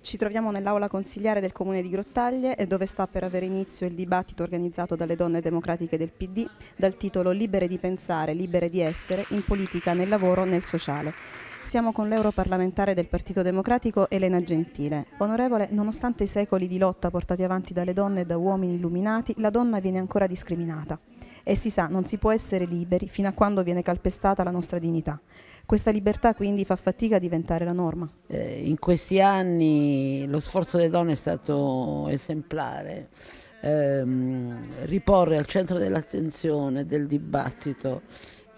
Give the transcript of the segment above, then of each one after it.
Ci troviamo nell'aula consigliare del comune di Grottaglie eh, dove sta per avere inizio il dibattito organizzato dalle donne democratiche del PD dal titolo Libere di pensare, libere di essere, in politica, nel lavoro, nel sociale. Siamo con l'europarlamentare del Partito Democratico Elena Gentile. Onorevole, nonostante i secoli di lotta portati avanti dalle donne e da uomini illuminati, la donna viene ancora discriminata e si sa non si può essere liberi fino a quando viene calpestata la nostra dignità. Questa libertà quindi fa fatica a diventare la norma. Eh, in questi anni lo sforzo delle donne è stato esemplare. Ehm, riporre al centro dell'attenzione del dibattito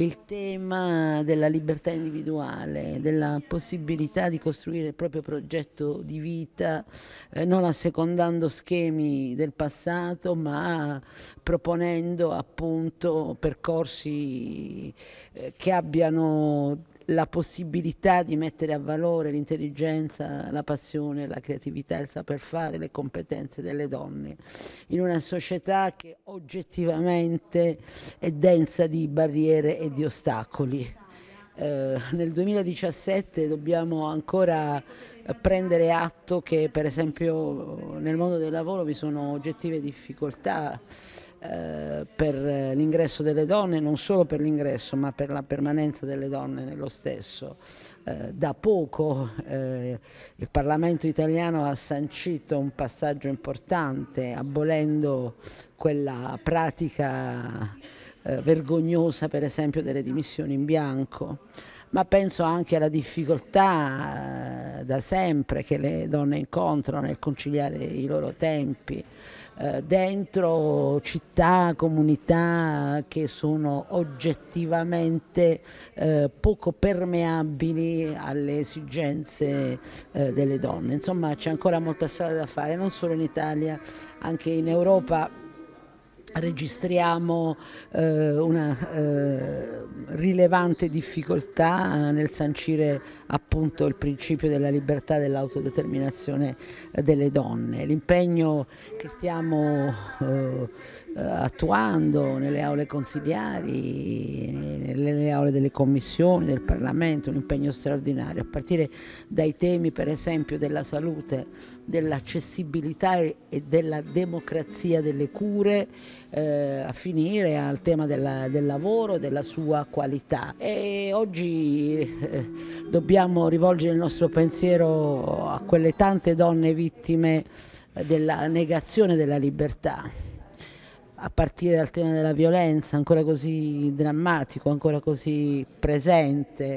il tema della libertà individuale, della possibilità di costruire il proprio progetto di vita, eh, non assecondando schemi del passato, ma proponendo appunto percorsi eh, che abbiano la possibilità di mettere a valore l'intelligenza, la passione, la creatività, il saper fare, le competenze delle donne in una società che oggettivamente è densa di barriere e di ostacoli. Eh, nel 2017 dobbiamo ancora prendere atto che per esempio nel mondo del lavoro vi sono oggettive difficoltà eh, per l'ingresso delle donne, non solo per l'ingresso ma per la permanenza delle donne nello stesso. Eh, da poco eh, il Parlamento italiano ha sancito un passaggio importante abolendo quella pratica vergognosa per esempio delle dimissioni in bianco ma penso anche alla difficoltà da sempre che le donne incontrano nel conciliare i loro tempi eh, dentro città, comunità che sono oggettivamente eh, poco permeabili alle esigenze eh, delle donne. Insomma c'è ancora molta strada da fare, non solo in Italia, anche in Europa registriamo eh, una eh, rilevante difficoltà eh, nel sancire appunto il principio della libertà e dell'autodeterminazione eh, delle donne. L'impegno che stiamo eh, eh, attuando nelle aule consigliari, nelle aule delle commissioni, del Parlamento, un impegno straordinario, a partire dai temi per esempio della salute, dell'accessibilità e della democrazia delle cure, eh, a finire al tema della, del lavoro, e della sua qualità. E oggi eh, dobbiamo rivolgere il nostro pensiero a quelle tante donne vittime della negazione della libertà a partire dal tema della violenza, ancora così drammatico, ancora così presente,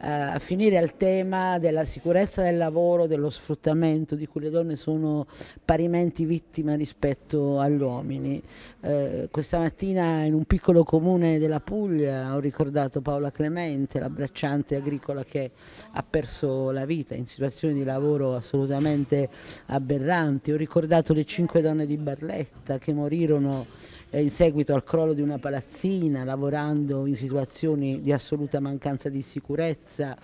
eh, a finire al tema della sicurezza del lavoro, dello sfruttamento di cui le donne sono parimenti vittime rispetto agli uomini. Eh, questa mattina in un piccolo comune della Puglia ho ricordato Paola Clemente, l'abbracciante agricola che ha perso la vita in situazioni di lavoro assolutamente aberranti, ho ricordato le cinque donne di Barletta che morirono eh, in seguito al crollo di una palazzina, lavorando in situazioni di assoluta mancanza di sicurezza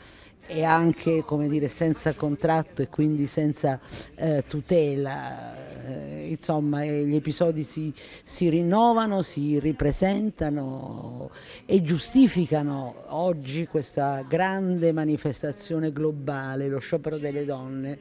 e anche come dire, senza contratto e quindi senza eh, tutela. Eh, insomma, eh, gli episodi si, si, rinnovano, si ripresentano e giustificano oggi questa grande manifestazione globale, lo sciopero delle donne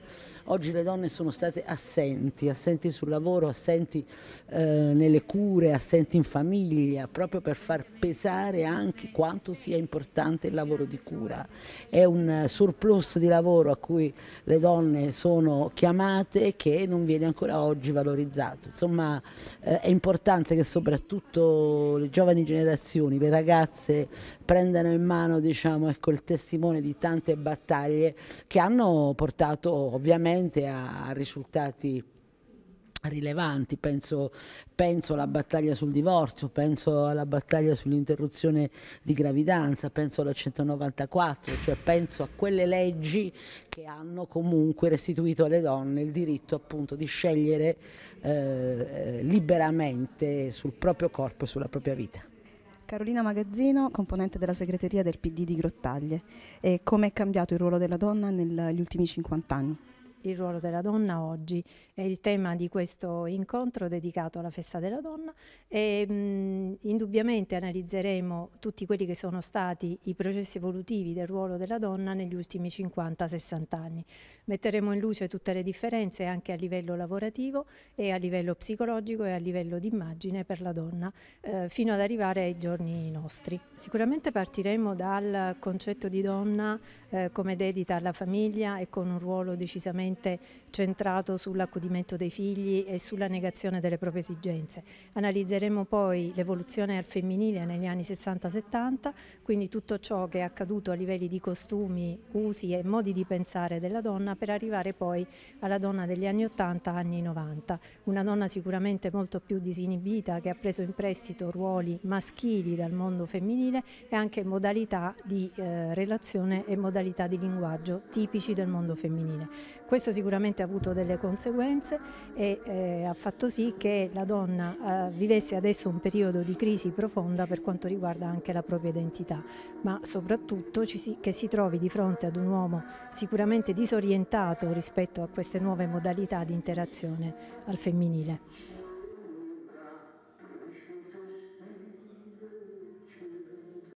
Oggi le donne sono state assenti, assenti sul lavoro, assenti eh, nelle cure, assenti in famiglia, proprio per far pesare anche quanto sia importante il lavoro di cura. È un surplus di lavoro a cui le donne sono chiamate che non viene ancora oggi valorizzato. Insomma eh, è importante che soprattutto le giovani generazioni, le ragazze prendano in mano diciamo, ecco, il testimone di tante battaglie che hanno portato ovviamente sicuramente a risultati rilevanti, penso, penso, alla battaglia sul divorzio, penso alla battaglia sull'interruzione di gravidanza, penso alla 194, cioè penso a quelle leggi che hanno comunque restituito alle donne il diritto appunto di scegliere eh, eh liberamente sul proprio corpo e sulla propria vita. Carolina Magazzino, componente della segreteria del PD di Grottaglie, e come è cambiato il ruolo della donna negli ultimi 50 anni? il ruolo della donna oggi è il tema di questo incontro dedicato alla festa della donna e mh, indubbiamente analizzeremo tutti quelli che sono stati i processi evolutivi del ruolo della donna negli ultimi 50-60 anni. Metteremo in luce tutte le differenze anche a livello lavorativo e a livello psicologico e a livello di immagine per la donna eh, fino ad arrivare ai giorni nostri. Sicuramente partiremo dal concetto di donna eh, come dedita alla famiglia e con un ruolo decisamente prevalentemente centrato sull'accudimento dei figli e sulla negazione delle proprie esigenze. Analizzeremo poi l'evoluzione al femminile negli anni 60-70, quindi tutto ciò che è accaduto a livelli di costumi, usi e modi di pensare della donna per arrivare poi alla donna degli anni 80, anni 90. Una donna sicuramente molto più disinibita che ha preso in prestito ruoli maschili dal mondo femminile e anche modalità di eh, relazione e modalità di linguaggio tipici del mondo femminile. Questo questo sicuramente ha avuto delle conseguenze e eh, ha fatto sì che la donna eh, vivesse adesso un periodo di crisi profonda per quanto riguarda anche la propria identità, ma soprattutto si, che si trovi di fronte ad un uomo sicuramente disorientato rispetto a queste nuove modalità di interazione al femminile.